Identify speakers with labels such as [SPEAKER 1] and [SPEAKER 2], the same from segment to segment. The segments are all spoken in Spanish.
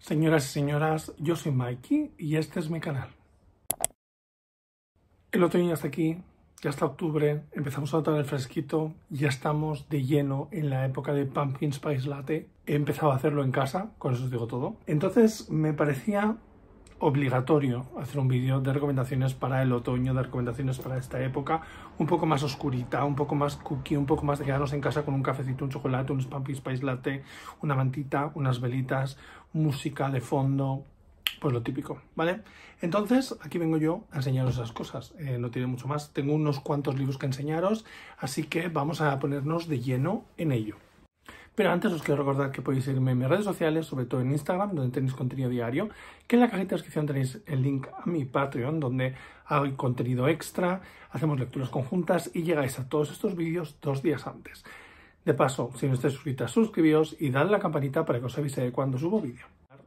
[SPEAKER 1] Señoras y señoras, yo soy Mikey y este es mi canal. El otro ya está aquí, ya está octubre, empezamos a notar el fresquito, ya estamos de lleno en la época de Pumpkin Spice Latte. He empezado a hacerlo en casa, con eso os digo todo. Entonces me parecía obligatorio hacer un vídeo de recomendaciones para el otoño, de recomendaciones para esta época, un poco más oscurita, un poco más cookie, un poco más de quedarnos en casa con un cafecito, un chocolate, un pumpkin spice latte, una mantita, unas velitas, música de fondo, pues lo típico, ¿vale? Entonces, aquí vengo yo a enseñaros esas cosas, eh, no tiene mucho más, tengo unos cuantos libros que enseñaros, así que vamos a ponernos de lleno en ello. Pero antes os quiero recordar que podéis seguirme en mis redes sociales, sobre todo en Instagram, donde tenéis contenido diario, que en la cajita de descripción tenéis el link a mi Patreon, donde hay contenido extra, hacemos lecturas conjuntas y llegáis a todos estos vídeos dos días antes. De paso, si no estáis suscritos, suscribiros y a la campanita para que os avise de cuando subo vídeo.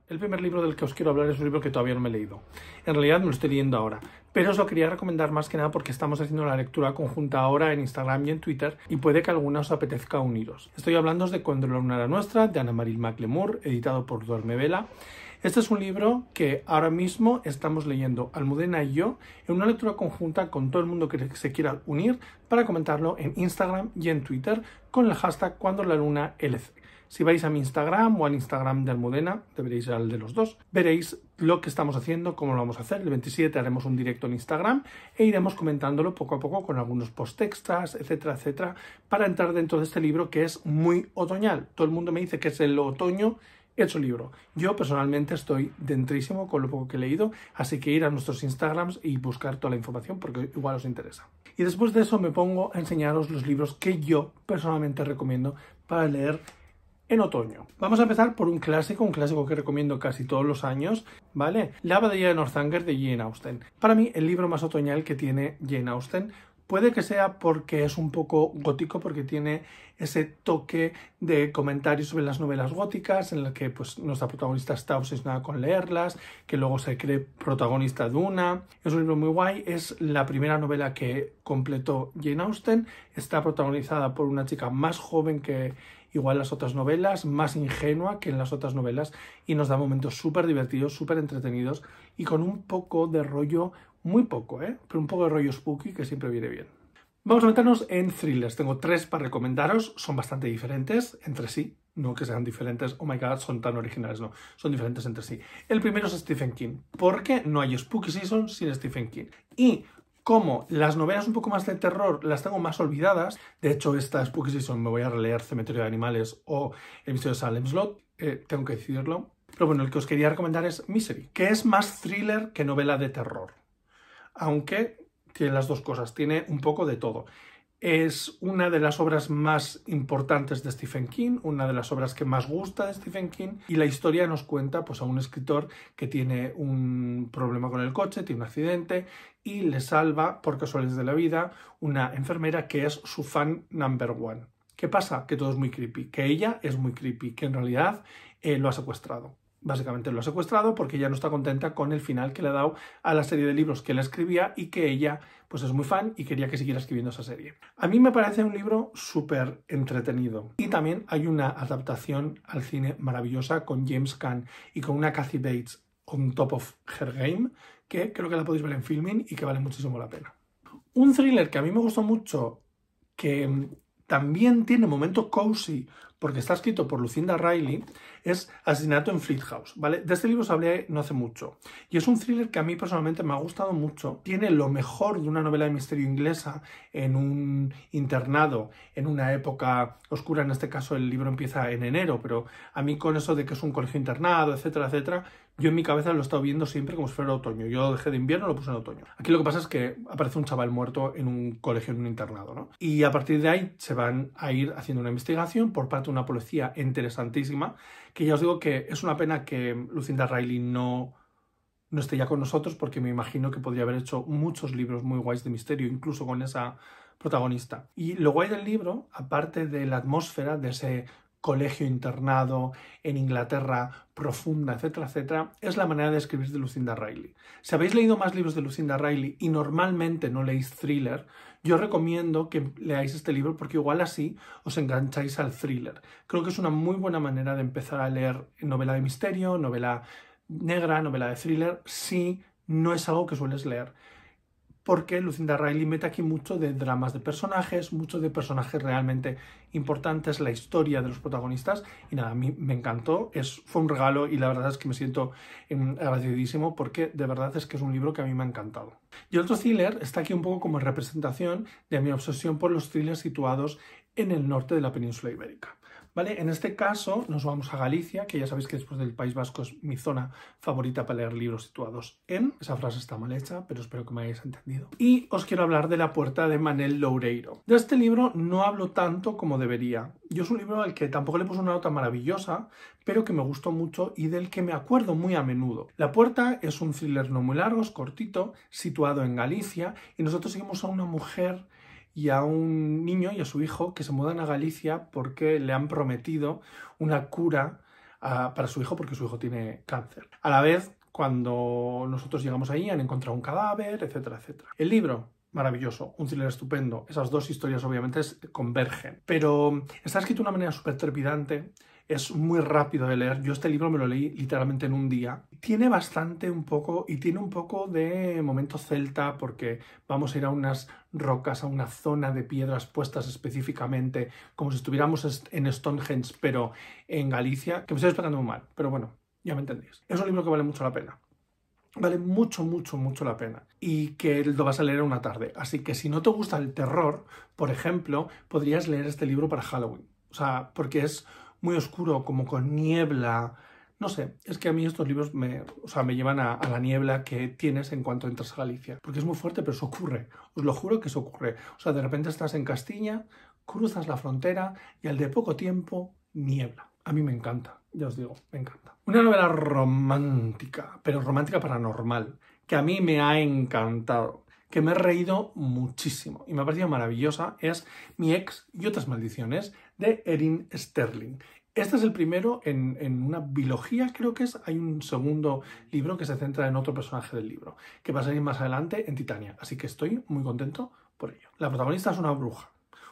[SPEAKER 1] El primer libro del que os quiero hablar es un libro que todavía no me he leído. En realidad me lo estoy leyendo ahora, pero os lo quería recomendar más que nada porque estamos haciendo la lectura conjunta ahora en Instagram y en Twitter y puede que alguna os apetezca uniros. Estoy hablando de Cuando la luna era nuestra, de Ana Marie McLemore, editado por Duerme Vela. Este es un libro que ahora mismo estamos leyendo Almudena y yo en una lectura conjunta con todo el mundo que se quiera unir para comentarlo en Instagram y en Twitter con el hashtag cuando la luna LC. Si vais a mi Instagram o al Instagram de Almudena, deberéis ir al de los dos, veréis lo que estamos haciendo, cómo lo vamos a hacer. El 27 haremos un directo en Instagram e iremos comentándolo poco a poco con algunos post extras, etcétera, etcétera, para entrar dentro de este libro que es muy otoñal. Todo el mundo me dice que es el otoño hecho libro. Yo personalmente estoy dentrísimo con lo poco que he leído, así que ir a nuestros Instagrams y buscar toda la información porque igual os interesa. Y después de eso me pongo a enseñaros los libros que yo personalmente recomiendo para leer en otoño. Vamos a empezar por un clásico, un clásico que recomiendo casi todos los años, ¿vale? La abadía de Northanger de Jane Austen. Para mí, el libro más otoñal que tiene Jane Austen puede que sea porque es un poco gótico, porque tiene ese toque de comentarios sobre las novelas góticas, en la que pues, nuestra protagonista está obsesionada con leerlas, que luego se cree protagonista de una. Es un libro muy guay, es la primera novela que completó Jane Austen, está protagonizada por una chica más joven que igual las otras novelas, más ingenua que en las otras novelas y nos da momentos súper divertidos, súper entretenidos y con un poco de rollo, muy poco, ¿eh? pero un poco de rollo spooky que siempre viene bien. Vamos a meternos en thrillers. Tengo tres para recomendaros, son bastante diferentes entre sí. No que sean diferentes, oh my god, son tan originales, no, son diferentes entre sí. El primero es Stephen King, porque no hay Spooky Season sin Stephen King. Y como las novelas un poco más de terror las tengo más olvidadas, de hecho esta Spooky Season me voy a releer Cementerio de Animales o El misterio de Salem Slot, eh, tengo que decidirlo. Pero bueno, el que os quería recomendar es Misery, que es más thriller que novela de terror, aunque tiene las dos cosas, tiene un poco de todo es una de las obras más importantes de Stephen King, una de las obras que más gusta de Stephen King y la historia nos cuenta pues, a un escritor que tiene un problema con el coche, tiene un accidente y le salva, por casualidades de la vida, una enfermera que es su fan number one. ¿Qué pasa? Que todo es muy creepy, que ella es muy creepy, que en realidad eh, lo ha secuestrado básicamente lo ha secuestrado porque ya no está contenta con el final que le ha dado a la serie de libros que él escribía y que ella pues es muy fan y quería que siguiera escribiendo esa serie. A mí me parece un libro súper entretenido y también hay una adaptación al cine maravillosa con James Caan y con una Kathy Bates on top of her game que creo que la podéis ver en filming y que vale muchísimo la pena. Un thriller que a mí me gustó mucho que también tiene momentos cozy porque está escrito por Lucinda Riley, es Asesinato en Fleet House, ¿vale? De este libro os hablé no hace mucho. Y es un thriller que a mí personalmente me ha gustado mucho. Tiene lo mejor de una novela de misterio inglesa en un internado, en una época oscura. En este caso el libro empieza en enero, pero a mí con eso de que es un colegio internado, etcétera, etcétera, yo en mi cabeza lo he estado viendo siempre como si fuera otoño. Yo dejé de invierno, lo puse en otoño. Aquí lo que pasa es que aparece un chaval muerto en un colegio, en un internado, ¿no? Y a partir de ahí se van a ir haciendo una investigación por parte de una policía interesantísima, que ya os digo que es una pena que Lucinda Riley no no esté ya con nosotros porque me imagino que podría haber hecho muchos libros muy guays de misterio, incluso con esa protagonista. Y lo guay del libro, aparte de la atmósfera, de ese colegio internado, en Inglaterra profunda, etcétera, etcétera, es la manera de escribir de Lucinda Riley. Si habéis leído más libros de Lucinda Riley y normalmente no leéis thriller, yo recomiendo que leáis este libro porque igual así os engancháis al thriller. Creo que es una muy buena manera de empezar a leer novela de misterio, novela negra, novela de thriller, si no es algo que sueles leer porque Lucinda Riley mete aquí mucho de dramas de personajes, mucho de personajes realmente importantes, la historia de los protagonistas, y nada, a mí me encantó, es, fue un regalo y la verdad es que me siento em, agradecidísimo porque de verdad es que es un libro que a mí me ha encantado. Y otro thriller está aquí un poco como representación de mi obsesión por los thrillers situados en el norte de la península ibérica. ¿vale? En este caso nos vamos a Galicia, que ya sabéis que después del País Vasco es mi zona favorita para leer libros situados en. Esa frase está mal hecha, pero espero que me hayáis entendido. Y os quiero hablar de La puerta de Manel Loureiro. De este libro no hablo tanto como debería. Yo es un libro al que tampoco le puse una nota maravillosa, pero que me gustó mucho y del que me acuerdo muy a menudo. La puerta es un thriller no muy largo, es cortito, situado en Galicia, y nosotros seguimos a una mujer y a un niño y a su hijo que se mudan a Galicia porque le han prometido una cura ah, para su hijo porque su hijo tiene cáncer. A la vez, cuando nosotros llegamos ahí, han encontrado un cadáver, etcétera, etcétera. El libro maravilloso, un thriller estupendo. Esas dos historias obviamente convergen. Pero está escrito de una manera súper trepidante, es muy rápido de leer. Yo este libro me lo leí literalmente en un día. Tiene bastante un poco, y tiene un poco de momento celta, porque vamos a ir a unas rocas, a una zona de piedras puestas específicamente, como si estuviéramos en Stonehenge, pero en Galicia, que me estoy explicando muy mal, pero bueno, ya me entendéis. Es un libro que vale mucho la pena. Vale mucho, mucho, mucho la pena. Y que lo vas a leer una tarde. Así que si no te gusta el terror, por ejemplo, podrías leer este libro para Halloween. O sea, porque es muy oscuro, como con niebla. No sé, es que a mí estos libros me, sea, me llevan a, la niebla que tienes en cuanto entras a Galicia. Porque es muy fuerte, pero eso ocurre. Os lo juro que eso ocurre. O sea, de repente estás en Castilla, cruzas la frontera y al de poco tiempo, niebla. A mí me encanta, ya os digo, me encanta. Una novela romántica, pero romántica paranormal, que a mí me ha encantado que me he reído muchísimo y me ha parecido maravillosa es Mi ex y otras maldiciones de Erin Sterling. Este es el primero en, una biología, creo que es. Hay un segundo libro que se centra en otro personaje del libro, que va a salir más adelante en Titania. Así que estoy muy contento por ello. La protagonista es una bruja.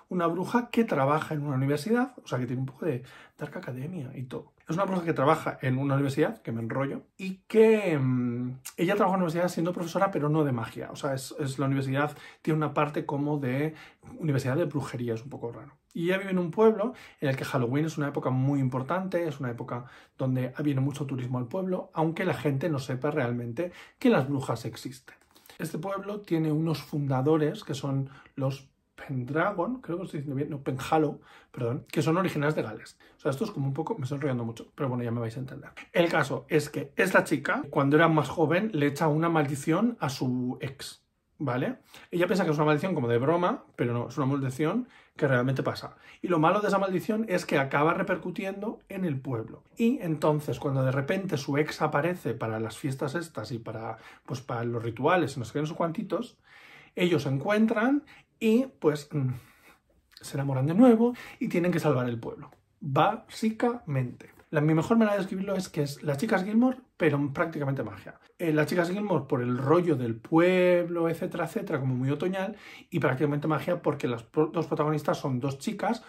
[SPEAKER 1] Una bruja que trabaja en una universidad, o sea que tiene un poco de Dark Academia y todo es una bruja que trabaja en una universidad, que me enrollo, y que mm, ella trabaja en una universidad siendo profesora, pero no de magia. O sea, es, la universidad, tiene una parte como de universidad de brujería, es un poco raro. Y ella vive en un pueblo en el que Halloween es una época muy importante, es una época donde viene mucho turismo al pueblo, aunque la gente no sepa realmente que las brujas existen. Este pueblo tiene unos fundadores que son los Pendragon, creo que estoy diciendo bien, no, Penhalo, perdón, que son originales de Gales. O sea, esto es como un poco, me estoy riendo mucho, pero bueno, ya me vais a entender. El caso es que esta chica, cuando era más joven, le echa una maldición a su ex, ¿vale? Ella piensa que es una maldición como de broma, pero no, es una maldición que realmente pasa. Y lo malo de esa maldición es que acaba repercutiendo en el pueblo. Y entonces, cuando de repente su ex aparece para las fiestas estas y para, pues, para los rituales, no sé qué, no sé cuantitos, ellos se encuentran y pues mm, se enamoran de nuevo y tienen que salvar el pueblo. Básicamente. La, mi mejor manera de describirlo es que es las chicas Gilmore, pero prácticamente magia. Eh, las chicas Gilmore por el rollo del pueblo, etcétera, etcétera, como muy otoñal, y prácticamente magia porque las dos protagonistas son dos chicas,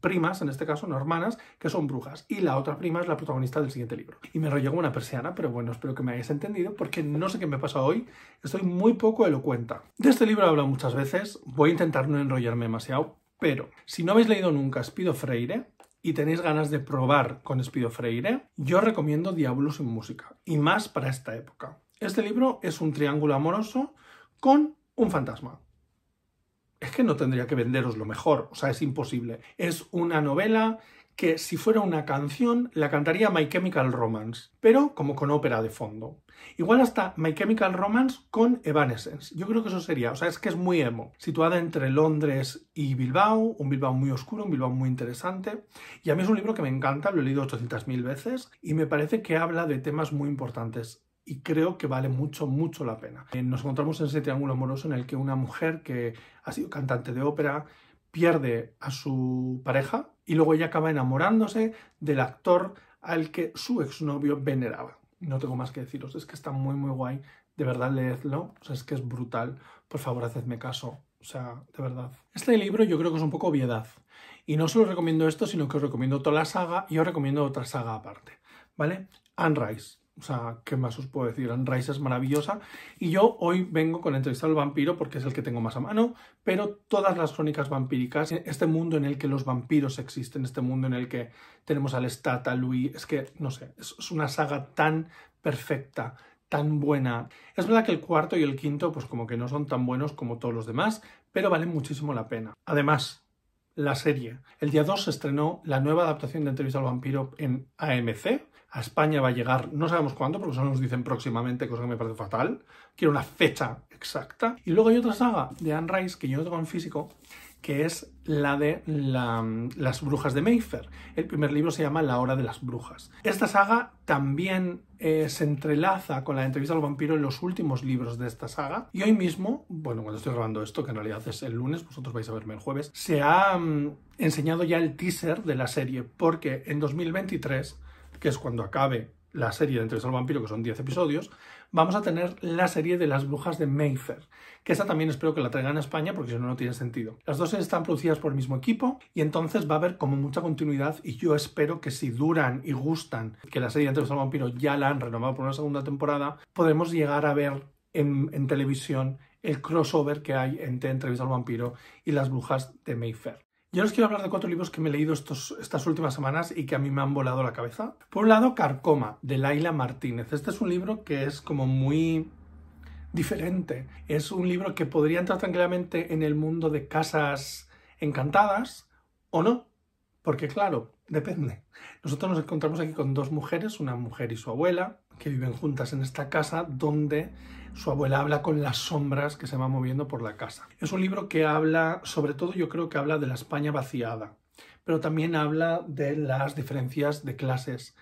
[SPEAKER 1] primas, en este caso, no hermanas, que son brujas. Y la otra prima es la protagonista del siguiente libro. Y me rollo una persiana, pero bueno, espero que me hayáis entendido, porque no sé qué me pasa hoy. Estoy muy poco elocuenta. De este libro he hablado muchas veces. Voy a intentar no enrollarme demasiado, pero si no habéis leído nunca Espido Freire, y tenéis ganas de probar con Spido Freire, yo recomiendo Diablos en música, y más para esta época. Este libro es un triángulo amoroso con un fantasma es que no tendría que venderos lo mejor, o sea, es imposible. Es una novela que si fuera una canción la cantaría My Chemical Romance, pero como con ópera de fondo. Igual hasta My Chemical Romance con Evanescence. Yo creo que eso sería, o sea, es que es muy emo. Situada entre Londres y Bilbao, un Bilbao muy oscuro, un Bilbao muy interesante. Y a mí es un libro que me encanta, lo he leído 800.000 veces y me parece que habla de temas muy importantes y creo que vale mucho, mucho la pena. Eh, nos encontramos en ese triángulo amoroso en el que una mujer que ha sido cantante de ópera pierde a su pareja y luego ella acaba enamorándose del actor al que su exnovio veneraba. No tengo más que deciros, es que está muy, muy guay. De verdad, leedlo. O sea, es que es brutal. Por favor, hacedme caso. O sea, de verdad. Este libro yo creo que es un poco obviedad. Y no solo recomiendo esto, sino que os recomiendo toda la saga y os recomiendo otra saga aparte. ¿Vale? Anne Rice. O sea, ¿qué más os puedo decir? Unrise es maravillosa. Y yo hoy vengo con entrevista al vampiro porque es el que tengo más a mano, pero todas las crónicas vampíricas, este mundo en el que los vampiros existen, este mundo en el que tenemos al Stat, Louis, es que, no sé, es una saga tan perfecta, tan buena. Es verdad que el cuarto y el quinto, pues como que no son tan buenos como todos los demás, pero valen muchísimo la pena. Además, la serie. El día 2 se estrenó la nueva adaptación de Entrevista al Vampiro en AMC, a España va a llegar, no sabemos cuándo, porque solo nos dicen próximamente, cosa que me parece fatal. Quiero una fecha exacta. Y luego hay otra saga de Anne Rice que yo no tengo en físico, que es la de las brujas de Mayfair. El primer libro se llama La hora de las brujas. Esta saga también eh, se entrelaza con la entrevista al vampiro en los últimos libros de esta saga. Y hoy mismo, bueno, cuando estoy grabando esto, que en realidad es el lunes, vosotros vais a verme el jueves, se ha mm, enseñado ya el teaser de la serie, porque en 2023 que es cuando acabe la serie de Entrevista al Vampiro, que son 10 episodios, vamos a tener la serie de las brujas de Mayfair, que esa también espero que la traigan a España porque si no, no tiene sentido. Las dos están producidas por el mismo equipo y entonces va a haber como mucha continuidad y yo espero que si duran y gustan, que la serie de Entrevista al Vampiro ya la han renovado por una segunda temporada, podemos llegar a ver en, en televisión el crossover que hay entre Entrevista al Vampiro y las brujas de Mayfair. Yo os quiero hablar de cuatro libros que me he leído estas últimas semanas y que a mí me han volado la cabeza. Por un lado, Carcoma, de Laila Martínez. Este es un libro que es como muy diferente. Es un libro que podría entrar tranquilamente en el mundo de casas encantadas o no. Porque claro, depende. Nosotros nos encontramos aquí con dos mujeres, una mujer y su abuela, que viven juntas en esta casa donde su abuela habla con las sombras que se van moviendo por la casa. Es un libro que habla, sobre todo yo creo que habla de la España vaciada, pero también habla de las diferencias de clases.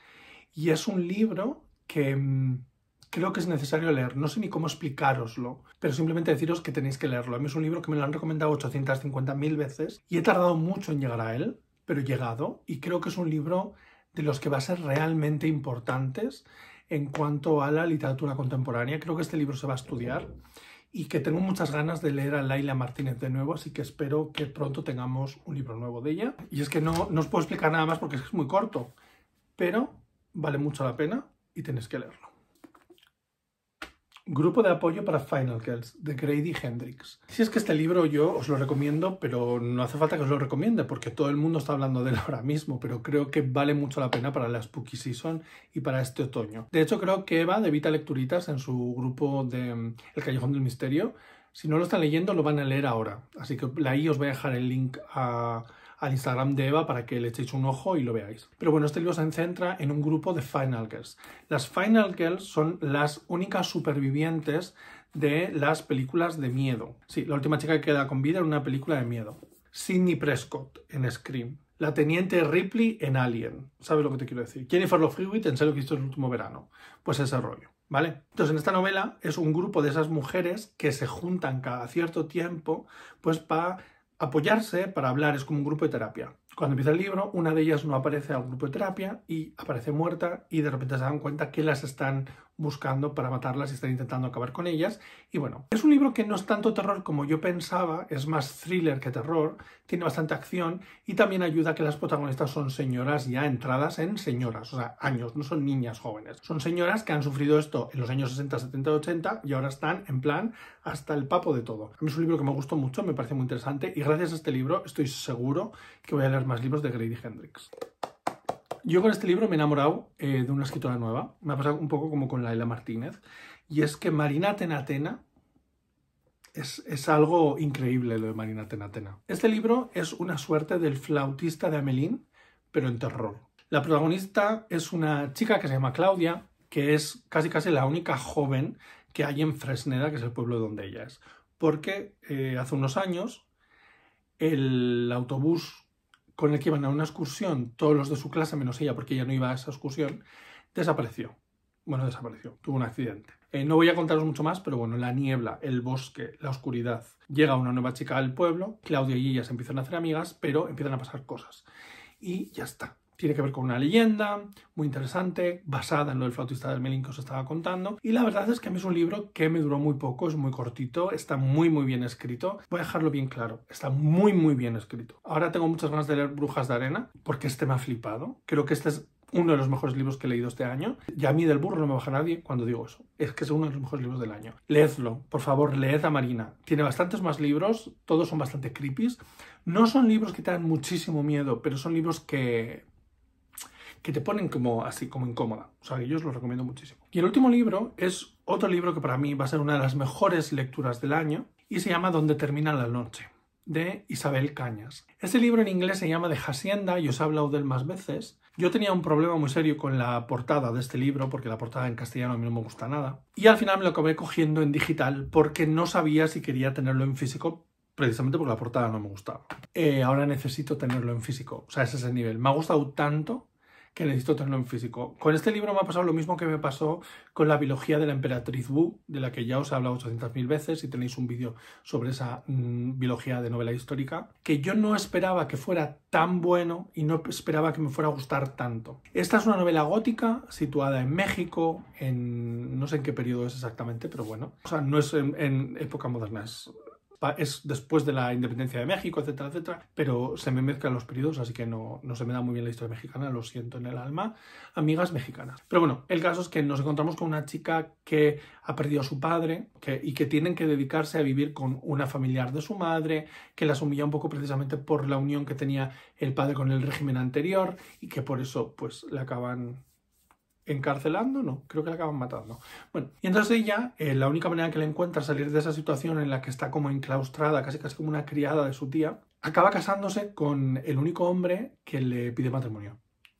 [SPEAKER 1] Y es un libro que mm, creo que es necesario leer. No sé ni cómo explicároslo, pero simplemente deciros que tenéis que leerlo. A mí es un libro que me lo han recomendado 850.000 veces y he tardado mucho en llegar a él, pero he llegado y creo que es un libro de los que va a ser realmente importantes en cuanto a la literatura contemporánea. Creo que este libro se va a estudiar y que tengo muchas ganas de leer a Laila Martínez de nuevo, así que espero que pronto tengamos un libro nuevo de ella. Y es que no, no os puedo explicar nada más porque es es muy corto, pero vale mucho la pena y tenéis que leerlo. Grupo de apoyo para Final Girls, de Grady Hendrix. Si es que este libro yo os lo recomiendo, pero no hace falta que os lo recomiende, porque todo el mundo está hablando de él ahora mismo, pero creo que vale mucho la pena para la Spooky Season y para este otoño. De hecho, creo que Eva de Vita Lecturitas, en su grupo de mm, El Callejón del Misterio, si no lo están leyendo, lo van a leer ahora. Así que ahí os voy a dejar el link a al Instagram de Eva para que le echéis un ojo y lo veáis. Pero bueno, este libro se centra en un grupo de Final Girls. Las Final Girls son las únicas supervivientes de las películas de miedo. Sí, la última chica que queda con vida en una película de miedo. Sidney Prescott en Scream. La teniente Ripley en Alien. ¿Sabes lo que te quiero decir? Jennifer Love Hewitt en Sé lo que hizo el último verano. Pues ese rollo. ¿Vale? Entonces, en esta novela es un grupo de esas mujeres que se juntan cada cierto tiempo, pues para apoyarse para hablar es como un grupo de terapia. Cuando empieza el libro, una de ellas no aparece al grupo de terapia y aparece muerta y de repente se dan cuenta que las están buscando para matarlas y están intentando acabar con ellas. Y bueno, es un libro que no es tanto terror como yo pensaba, es más thriller que terror, tiene bastante acción y también ayuda a que las protagonistas son señoras ya entradas en señoras, o sea, años, no son niñas jóvenes. Son señoras que han sufrido esto en los años 60, 70, 80 y ahora están en plan hasta el papo de todo. A mí es un libro que me gustó mucho, me parece muy interesante y gracias a este libro estoy seguro que voy a leer más libros de Grady Hendrix yo con este libro me he enamorado eh, de una escritora nueva. Me ha pasado un poco como con Laila Martínez. Y es que Marina Tenatena es, es algo increíble lo de Marina Tenatena. Este libro es una suerte del flautista de Amelín, pero en terror. La protagonista es una chica que se llama Claudia, que es casi casi la única joven que hay en Fresneda, que es el pueblo donde ella es. Porque eh, hace unos años el autobús con el que iban a una excursión todos los de su clase menos ella porque ella no iba a esa excursión, desapareció. Bueno, desapareció, tuvo un accidente. Eh, no voy a contaros mucho más, pero bueno, la niebla, el bosque, la oscuridad. Llega una nueva chica al pueblo, Claudia y ella se empiezan a hacer amigas, pero empiezan a pasar cosas. Y ya está tiene que ver con una leyenda muy interesante, basada en lo del flautista del Melín que os estaba contando. Y la verdad es que a mí es un libro que me duró muy poco, es muy cortito, está muy muy bien escrito. Voy a dejarlo bien claro, está muy muy bien escrito. Ahora tengo muchas ganas de leer Brujas de Arena, porque este me ha flipado. Creo que este es uno de los mejores libros que he leído este año. Y a mí del burro no me baja nadie cuando digo eso. Es que es uno de los mejores libros del año. Leedlo, por favor, leed a Marina. Tiene bastantes más libros, todos son bastante creepy. No son libros que te dan muchísimo miedo, pero son libros que que te ponen como así, como incómoda. O sea, que yo os lo recomiendo muchísimo. Y el último libro es otro libro que para mí va a ser una de las mejores lecturas del año y se llama Donde termina la noche, de Isabel Cañas. Ese libro en inglés se llama De Hacienda y os he hablado de él más veces. Yo tenía un problema muy serio con la portada de este libro, porque la portada en castellano a mí no me gusta nada. Y al final me lo acabé cogiendo en digital porque no sabía si quería tenerlo en físico, precisamente porque la portada no me gustaba. Eh, ahora necesito tenerlo en físico, o sea, ese es el nivel. Me ha gustado tanto que necesito tenerlo en físico. Con este libro me ha pasado lo mismo que me pasó con la biología de la emperatriz Wu, de la que ya os he hablado 800.000 veces y tenéis un vídeo sobre esa mm, biología de novela histórica, que yo no esperaba que fuera tan bueno y no esperaba que me fuera a gustar tanto. Esta es una novela gótica situada en México, en no sé en qué periodo es exactamente, pero bueno, o sea, no es en, en época moderna, es es después de la independencia de México, etcétera, etcétera, pero se me mezclan los periodos, así que no, no se me da muy bien la historia mexicana, lo siento en el alma, amigas mexicanas. Pero bueno, el caso es que nos encontramos con una chica que ha perdido a su padre y que tienen que dedicarse a vivir con una familiar de su madre, que las humilla un poco precisamente por la unión que tenía el padre con el régimen anterior y que por eso pues le acaban encarcelando, no, creo que la acaban matando. Bueno, y entonces ella, eh, la única manera que le encuentra salir de esa situación en la que está como enclaustrada, casi casi como una criada de su tía, acaba casándose con el único hombre que le pide matrimonio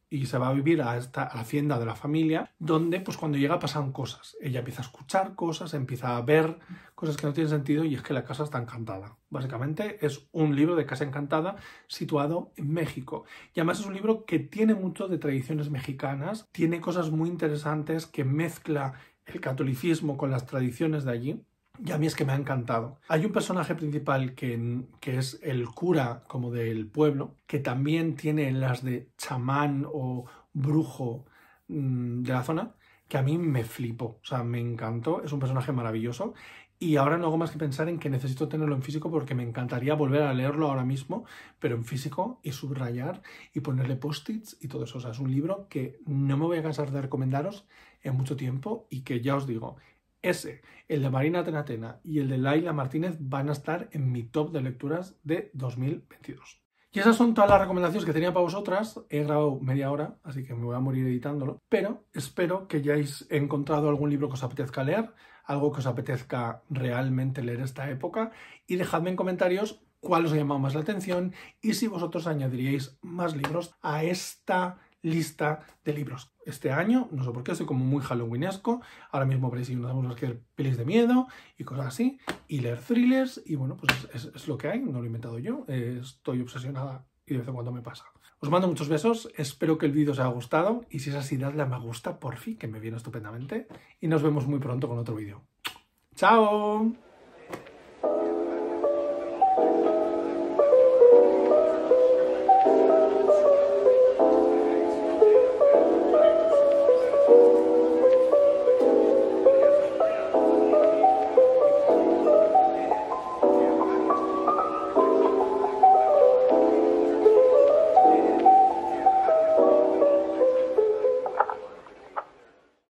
[SPEAKER 1] y se va a vivir a esta hacienda de la familia, donde pues cuando llega pasan cosas. Ella empieza a escuchar cosas, empieza a ver cosas que no tienen sentido y es que la casa está encantada. Básicamente es un libro de casa encantada situado en México. Y además es un libro que tiene mucho de tradiciones mexicanas, tiene cosas muy interesantes que mezcla el catolicismo con las tradiciones de allí y a mí es que me ha encantado. Hay un personaje principal que, es el cura como del pueblo, que también tiene las de chamán o brujo mm, de la zona, que a mí me flipó, o sea, me encantó, es un personaje maravilloso. Y ahora no hago más que pensar en que necesito tenerlo en físico porque me encantaría volver a leerlo ahora mismo, pero en físico y subrayar y ponerle post-its y todo eso. O sea, es un libro que no me voy a cansar de recomendaros en mucho tiempo y que ya os digo, ese, el de Marina Tenatena y el de Laila Martínez van a estar en mi top de lecturas de 2022. Y esas son todas las recomendaciones que tenía para vosotras. He grabado media hora, así que me voy a morir editándolo. Pero espero que hayáis encontrado algún libro que os apetezca leer, algo que os apetezca realmente leer esta época. Y dejadme en comentarios cuál os ha llamado más la atención y si vosotros añadiríais más libros a esta lista de libros. Este año, no sé por qué, soy como muy halloweenesco. Ahora mismo veréis que nos vamos a pelis de miedo y cosas así, y leer thrillers, y bueno, pues es, lo que hay, no lo he inventado yo, eh, estoy obsesionada y de vez en cuando me pasa. Os mando muchos besos, espero que el vídeo os haya gustado, y si es así, dadle a me gusta, por fin, que me viene estupendamente, y nos vemos muy pronto con otro vídeo. ¡Chao!